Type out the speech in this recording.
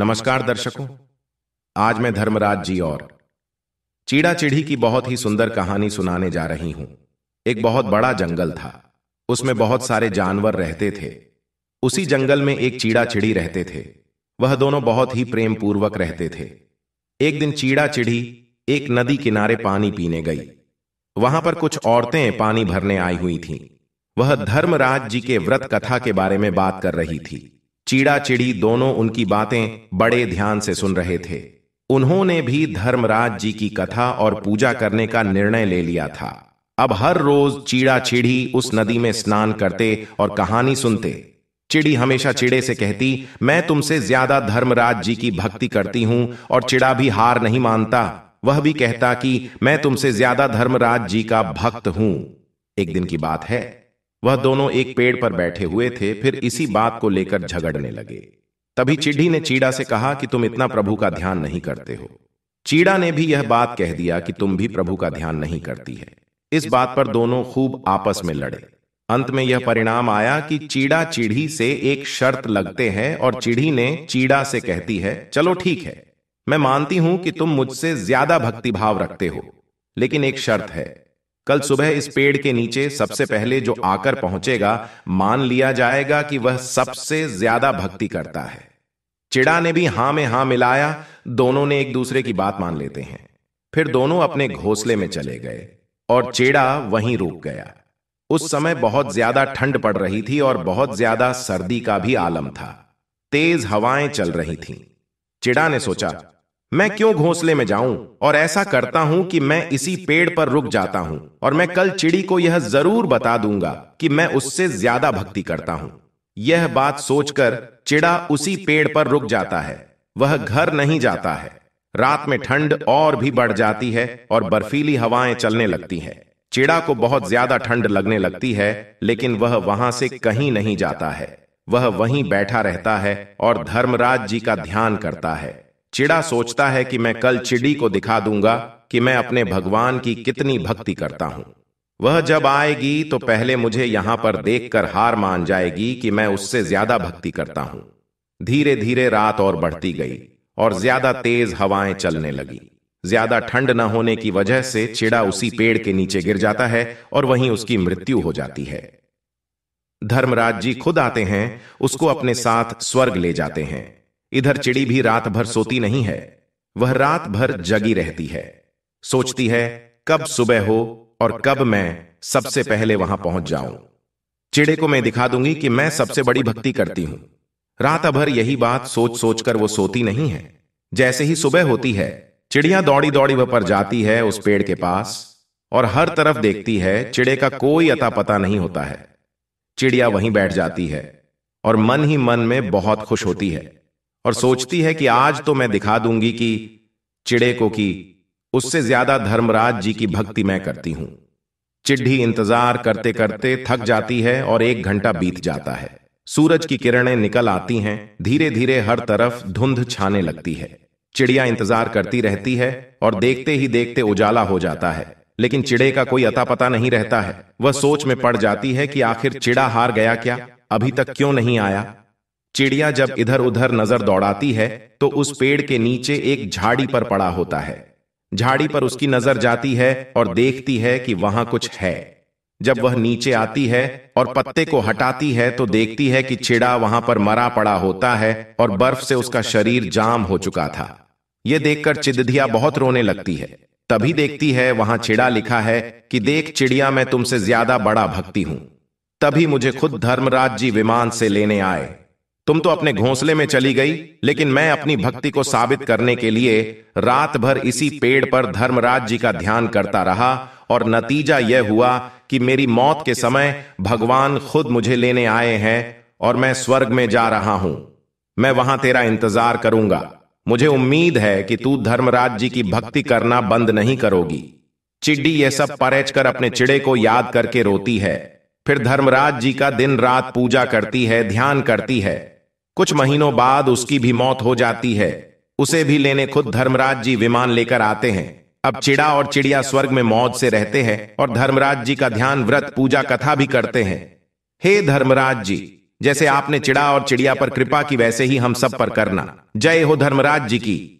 नमस्कार दर्शकों आज मैं धर्मराज जी और चीड़ा चिड़ी की बहुत ही सुंदर कहानी सुनाने जा रही हूं एक बहुत बड़ा जंगल था उसमें बहुत सारे जानवर रहते थे उसी जंगल में एक चीड़ा चिड़ी रहते थे वह दोनों बहुत ही प्रेम पूर्वक रहते थे एक दिन चीड़ा चिड़ी एक नदी किनारे पानी पीने गई वहां पर कुछ औरतें पानी भरने आई हुई थी वह धर्मराज जी के व्रत कथा के बारे में बात कर रही थी चीड़ा चिड़ी दोनों उनकी बातें बड़े ध्यान से सुन रहे थे उन्होंने भी धर्मराज जी की कथा और पूजा करने का निर्णय ले लिया था अब हर रोज चीड़ा चिड़ी उस नदी में स्नान करते और कहानी सुनते चिड़ी हमेशा चिड़े से कहती मैं तुमसे ज्यादा धर्मराज जी की भक्ति करती हूं और चिड़ा भी हार नहीं मानता वह भी कहता कि मैं तुमसे ज्यादा धर्मराज जी का भक्त हूं एक दिन की बात है वह दोनों एक पेड़ पर बैठे हुए थे फिर इसी बात को लेकर झगड़ने लगे तभी चिड्ढी ने चीड़ा से कहा कि तुम इतना प्रभु का ध्यान नहीं करते हो चीड़ा ने भी यह बात कह दिया कि तुम भी प्रभु का ध्यान नहीं करती है इस बात पर दोनों खूब आपस में लड़े अंत में यह परिणाम आया कि चीड़ा चिढ़ी से एक शर्त लगते हैं और चिढ़ी ने चीड़ा से कहती है चलो ठीक है मैं मानती हूं कि तुम मुझसे ज्यादा भक्तिभाव रखते हो लेकिन एक शर्त है कल सुबह इस पेड़ के नीचे सबसे पहले जो आकर पहुंचेगा मान लिया जाएगा कि वह सबसे ज्यादा भक्ति करता है चिड़ा ने भी हां में हां मिलाया दोनों ने एक दूसरे की बात मान लेते हैं फिर दोनों अपने घोंसले में चले गए और चिड़ा वहीं रुक गया उस समय बहुत ज्यादा ठंड पड़ रही थी और बहुत ज्यादा सर्दी का भी आलम था तेज हवाएं चल रही थीं। चिड़ा ने सोचा मैं क्यों घोंसले में जाऊं और ऐसा करता हूं कि मैं इसी पेड़ पर रुक जाता हूं और मैं कल चिड़ी को यह जरूर बता दूंगा कि मैं उससे ज्यादा भक्ति करता हूं यह बात सोचकर चिड़ा उसी पेड़ पर रुक जाता है वह घर नहीं जाता है रात में ठंड और भी बढ़ जाती है और बर्फीली हवाएं चलने लगती हैं चिड़ा को बहुत ज्यादा ठंड लगने लगती है लेकिन वह वहां से कहीं नहीं जाता है वह वहीं बैठा रहता है और धर्मराज जी का ध्यान करता है चिड़ा सोचता है कि मैं कल चिड़ी को दिखा दूंगा कि मैं अपने भगवान की कितनी भक्ति करता हूं वह जब आएगी तो, तो पहले मुझे यहां पर देखकर हार मान जाएगी कि मैं उससे ज्यादा भक्ति करता हूं धीरे धीरे रात और बढ़ती गई और ज्यादा तेज हवाएं चलने लगी ज्यादा ठंड न होने की वजह से चिड़ा उसी पेड़ के नीचे गिर जाता है और वहीं उसकी मृत्यु हो जाती है धर्मराज जी खुद आते हैं उसको अपने साथ स्वर्ग ले जाते हैं इधर चिड़ी भी रात भर सोती नहीं है वह रात भर जगी रहती है सोचती है कब सुबह हो और कब मैं सबसे पहले वहां पहुंच जाऊं चिड़े को मैं दिखा दूंगी कि मैं सबसे बड़ी भक्ति करती हूं रात भर यही बात सोच सोच कर वो सोती नहीं है जैसे ही सुबह होती है चिड़िया दौड़ी दौड़ी वह पर जाती है उस पेड़ के पास और हर तरफ देखती है चिड़े का कोई अता पता नहीं होता है चिड़िया वहीं बैठ जाती है और मन ही मन में बहुत खुश होती है और सोचती है कि आज तो, तो मैं दिखा दूंगी कि चिड़े को कि उससे ज्यादा धर्मराज जी की भक्ति मैं करती हूं चिड्ढी इंतजार करते करते थक जाती है और एक घंटा बीत जाता है सूरज की किरणें निकल आती हैं धीरे धीरे हर तरफ धुंध छाने लगती है चिड़िया इंतजार करती रहती है और देखते ही देखते उजाला हो जाता है लेकिन चिड़े का कोई अता पता नहीं रहता है वह सोच में पड़ जाती है कि आखिर चिड़ा हार गया क्या अभी तक क्यों नहीं आया चिड़िया जब इधर उधर नजर दौड़ाती है तो, तो उस पेड़ के नीचे एक झाड़ी पर पड़ा होता है झाड़ी पर उसकी नजर जाती है और देखती है कि वहां कुछ है जब वह नीचे आती है और पत्ते को हटाती है तो, तो देखती है कि चिड़ा वहां पर मरा पड़ा होता है और बर्फ से उसका शरीर जाम हो चुका था यह देखकर चिदधिया बहुत रोने लगती है तभी देखती है वहां चिड़ा लिखा है कि देख चिड़िया मैं तुमसे ज्यादा बड़ा भक्ति हूं तभी मुझे खुद धर्मराज जी विमान से लेने आए तो तुम तो अपने घोंसले में चली गई लेकिन मैं अपनी भक्ति को साबित करने के लिए रात भर इसी पेड़ पर धर्मराज जी का ध्यान करता रहा और नतीजा यह हुआ कि मेरी मौत के समय भगवान खुद मुझे लेने आए हैं और मैं स्वर्ग में जा रहा हूं मैं वहां तेरा इंतजार करूंगा मुझे उम्मीद है कि तू धर्मराज जी की भक्ति करना बंद नहीं करोगी चिड्डी यह सब परेच कर अपने चिड़े को याद करके रोती है फिर धर्मराज जी का दिन रात पूजा करती है ध्यान करती है कुछ महीनों बाद उसकी भी मौत हो जाती है उसे भी लेने खुद धर्मराज जी विमान लेकर आते हैं अब चिड़ा और चिड़िया स्वर्ग में मौत से रहते हैं और धर्मराज जी का ध्यान व्रत पूजा कथा भी करते हैं हे धर्मराज जी जैसे आपने चिड़ा और चिड़िया पर कृपा की वैसे ही हम सब पर करना जय हो धर्मराज जी की